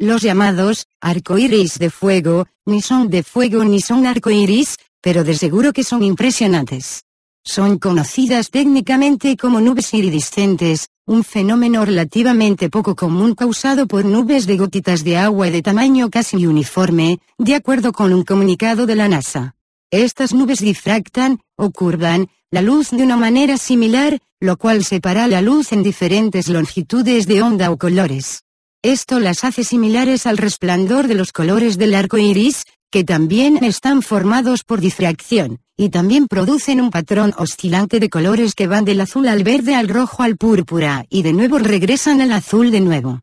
Los llamados, arcoíris de fuego, ni son de fuego ni son arcoíris, pero de seguro que son impresionantes. Son conocidas técnicamente como nubes iridiscentes, un fenómeno relativamente poco común causado por nubes de gotitas de agua de tamaño casi uniforme, de acuerdo con un comunicado de la NASA. Estas nubes difractan, o curvan, la luz de una manera similar, lo cual separa la luz en diferentes longitudes de onda o colores. Esto las hace similares al resplandor de los colores del arco iris, que también están formados por difracción, y también producen un patrón oscilante de colores que van del azul al verde al rojo al púrpura y de nuevo regresan al azul de nuevo.